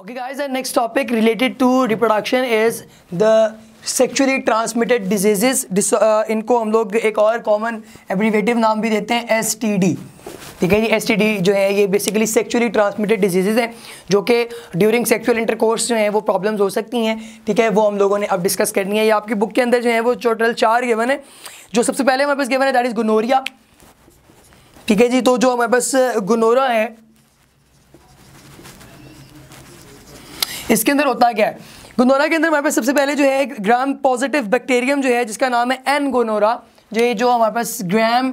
okay guys our next topic related to reproduction is the sexually transmitted diseases इनको हम लोग एक और कॉमन एब्रीवेटिव नाम भी देते हैं एस ठीक है जी एस जो है ये बेसिकली सेक्चुअली ट्रांसमिटेड डिजीजेज हैं जो कि ड्यूरिंग सेक्चुअल इंटरकोर्स जो है वो प्रॉब्लम्स हो सकती हैं ठीक है वो हम लोगों ने अब डिस्कस करनी है ये आपकी बुक के अंदर जो है वो टोटल चार गेवन है जो सबसे पहले हमारे पास गेवन है दैट इज़ गुनोरिया ठीक है जी तो जो हमारे पास गुनोरा uh, है इसके अंदर होता क्या है गोनोरा के अंदर हमारे पास सबसे पहले जो है ग्राम पॉजिटिव बैक्टीरियम जो है जिसका नाम है एन गोनोरा जो जो हमारे पास ग्राम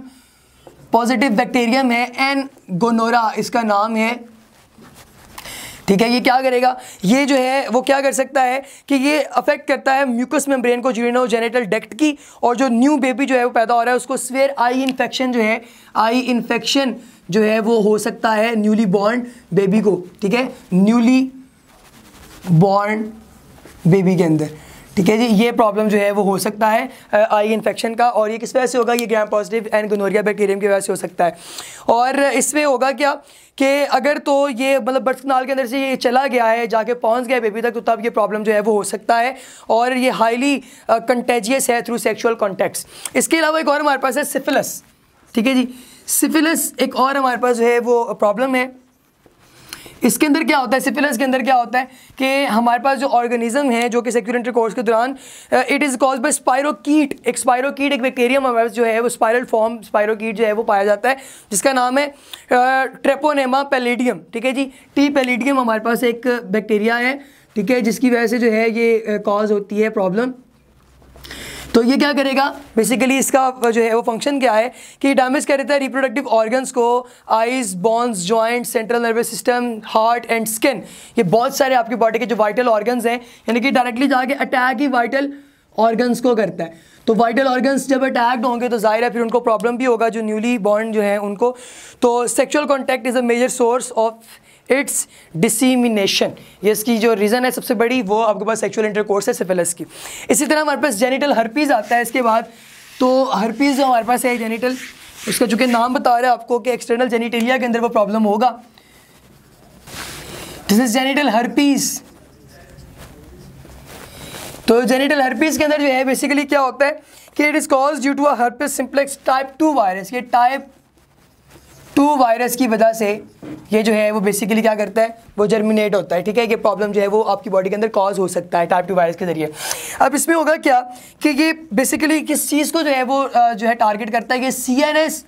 पॉजिटिव बैक्टीरियम है एन गोनोरा इसका नाम है ठीक है ये क्या करेगा ये जो है वो क्या कर सकता है कि ये अफेक्ट करता है म्यूकस मेम्ब्रेन को जीर्णो जेनेटल डेक्ट की और जो न्यू बेबी जो है वो पैदा हो रहा है उसको स्वेयर आई इन्फेक्शन जो है आई इन्फेक्शन जो है वो हो सकता है न्यूली बॉर्न बेबी को ठीक है न्यूली बॉर्न बेबी के अंदर ठीक है जी ये प्रॉब्लम जो है वो हो सकता है आई इन्फेक्शन का और ये किस वजह से होगा ये gram positive and gonorrhoea bacterium की वजह से हो सकता है और इसमें होगा क्या कि अगर तो ये मतलब बर्थ कनाल के अंदर से ये चला गया है जाके पहुंच गया बेबी तक तो तब ये प्रॉब्लम जो है वो हो सकता है और ये हाईली कंटेजियस है थ्रू सेक्शुअल कॉन्टैक्ट्स इसके अलावा एक और हमारे पास है सिफिलस ठीक है जी सिफिलस एक और हमारे पास जो है वो प्रॉब्लम है इसके अंदर क्या होता है सिफिलस के अंदर क्या होता है कि हमारे पास जो ऑर्गेनिज्म है जो कि सेक्यूरेंट्री कोर्स के दौरान it is cause by spirochete एक स्पायरोट एक बैक्टेरियम हमारे जो है वो स्पायरल फॉर्म स्पायरोट जो है वो पाया जाता है जिसका नाम है ट्रेपोनेमा पेलीडियम ठीक है जी टी पेलीडियम हमारे पास एक बैक्टीरिया है ठीक है जिसकी वजह से जो है ये कॉज होती है प्रॉब्लम तो ये क्या करेगा बेसिकली इसका जो है वो फंक्शन क्या है कि डैमेज कर देता है रिप्रोडक्टिव ऑर्गन्स को eyes bones joint central nervous system heart and skin ये बहुत सारे आपकी बॉडी के जो वाइटल ऑर्गन्स हैं यानी कि डायरेक्टली जाके अटैक ही वाइटल ऑर्गन्स को करता है तो वाइटल ऑर्गन्स जब अटैक्ड होंगे तो जाहिर है फिर उनको प्रॉब्लम भी होगा जो न्यूली बॉर्न जो है उनको तो sexual contact is a major source of its dissemination ये इसकी जो रीज़न है सबसे बड़ी वो आपके पास सेक्चुअल इंटरकोर्स है सिफेलस की इसी तरह हमारे पास जेनिटल हर्पीज़ आता है इसके बाद तो हर्पीज़ जो हमारे पास है जेनिटल उसका चूँकि नाम बता रहा है आपको कि एक्सटर्नल जेनिटेरिया के अंदर वो प्रॉब्लम होगा दिस इज जेनिटल हर्पीज़ तो जेनिटल हर्पीज के अंदर जो है बेसिकली क्या होता है कि it is cause due to a herpes simplex type two virus ये टाइप टू वायरस की वजह से ये जो है वो बेसिकली क्या करता है वो जर्मिनेट होता है ठीक है ये प्रॉब्लम जो है वो आपकी बॉडी के अंदर कॉज हो सकता है टाइप टू वायरस के जरिए अब इसमें होगा क्या कि ये बेसिकली किस चीज़ को जो है वो जो है टारगेट करता है कि C N S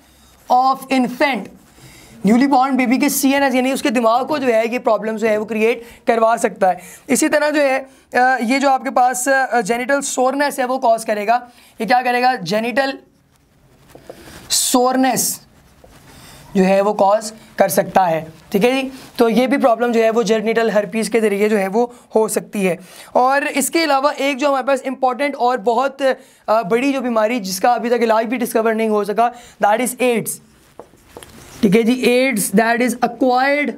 of infant newly born baby के सी एन एस यानी उसके दिमाग को जो है ये प्रॉब्लम जो है वो क्रिएट करवा सकता है इसी तरह जो है ये जो आपके पास जेनिटल सोरनेस है वो कॉज करेगा ये क्या करेगा जेनिटल सोरनेस जो है वो कॉज कर सकता है ठीक है जी तो ये भी प्रॉब्लम जो है वो जर्निटल हर्पीस के ज़रिए जो है वो हो सकती है और इसके अलावा एक जो हमारे पास इंपॉर्टेंट और बहुत बड़ी जो बीमारी जिसका अभी तक इलाज भी डिस्कवर नहीं हो सका दैट इज़ एड्स ठीक है जी AIDS that is acquired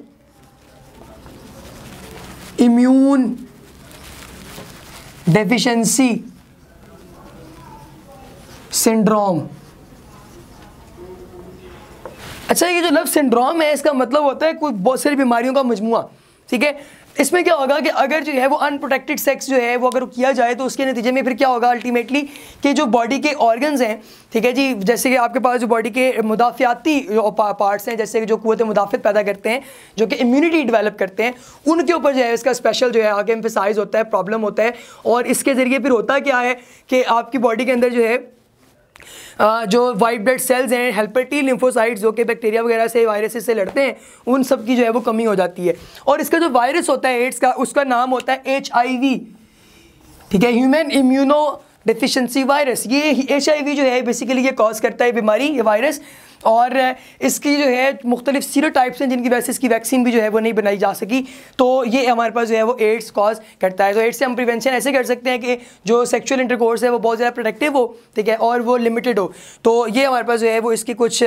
immune deficiency syndrome अच्छा ये जो लव सिंड्रोम है इसका मतलब होता है कोई बहुत सारी बीमारियों का मजमुआ ठीक है इसमें क्या होगा कि अगर जो है वो अनप्रोटेक्टेड सेक्स जो है वो अगर किया जाए तो उसके नतीजे में फिर क्या होगा अल्टीमेटली कि जो बॉडी के ऑर्गन्स हैं ठीक है जी जैसे कि आपके पास जो बॉडी के मुदाफ़ियाती पार्ट्स हैं जैसे कि जो कुत मुदाफ़त पैदा करते हैं जो कि इम्यूनिटी डेवलप करते हैं उनके ऊपर जो है इसका स्पेशल जो है आगे एम्फिसाइज होता है प्रॉब्लम होता है और इसके ज़रिए फिर होता क्या है कि आपकी बॉडी के अंदर जो है जो वाइट ब्लड सेल्स हैं हेल्पेटी लिम्फोसाइड्स लिम्फोसाइट्स जो कि बैक्टीरिया वगैरह से वायरसेस से लड़ते हैं उन सब की जो है वो कमी हो जाती है और इसका जो वायरस होता है एड्स का उसका नाम होता है एच ठीक है ह्यूमन इम्यूनो डिफिशेंसी वायरस ये एच जो है बेसिकली ये कॉज करता है बीमारी ये वायरस और इसकी जो है मुख्तलिफ सीरो टाइप्स हैं जिनकी वजह से इसकी वैक्सीन भी जो है वो नहीं बनाई जा सकी तो ये हमारे पास जो है वो एड्स कॉज करता है तो एड्स से हम प्रिवेंशन ऐसे कर सकते हैं कि जो सेक्चुअल इंटरकोर्स है वो बहुत ज़्यादा प्रोडक्टिव हो ठीक है और वो लिमिटेड हो तो ये हमारे पास जो है वो इसके कुछ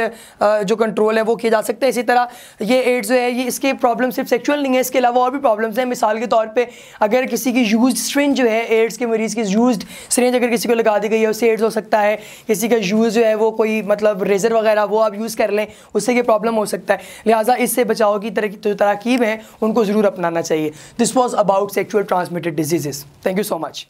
जो कंट्रोल है वो किए जा सकते हैं इसी तरह ये एड्स जो है ये इसके प्रॉब्लम सिर्फ सेक्शुअल नहीं है इसके अलावा और भी प्रॉब्लम्स हैं मिसाल के तौर पर अगर किसी की यूज स्ट्रेंज जो है एड्स के मरीज़ की यूज स्ट्रेंज अगर किसी को लगा दी गई है उससे एड्स हो सकता है किसी का यूज़ जो है वो कोई मतलब रेजर वगैरह वो आप यूज़ कर लें उससे ये प्रॉब्लम हो सकता है लिहाजा इससे बचाव की तरह जो तरकीब हैं उनको ज़रूर अपनाना चाहिए this was about sexual transmitted diseases thank you so much